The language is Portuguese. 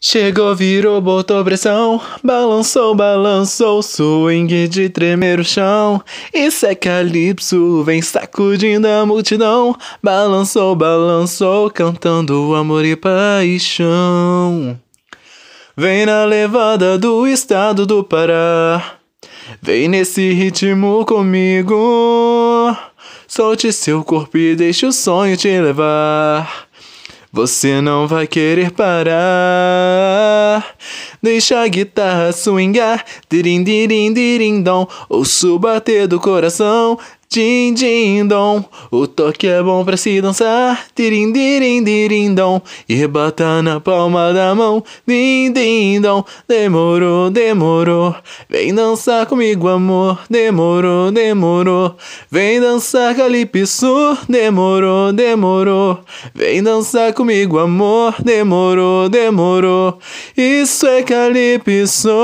Chegou, virou, botou pressão, balançou, balançou, swing de tremer o chão. Isso é calypso, vem sacudindo a multidão, balançou, balançou, cantando amor e paixão. Vem na levada do estado do Pará, vem nesse ritmo comigo. Solte seu corpo e deixe o sonho te levar. Você não vai querer parar. Deixa a guitarra swingar, dirim dirim dirim dom, ouço bater do coração. Din din dom, o toque é bom pra se dançar. Tirim dirim dirim dom, e bata na palma da mão. Din din dom, demorou, demorou. Vem dançar comigo, amor. Demorou, demorou. Vem dançar calipso. Demorou, demorou. Vem dançar comigo, amor. Demorou, demorou. Isso é calipso.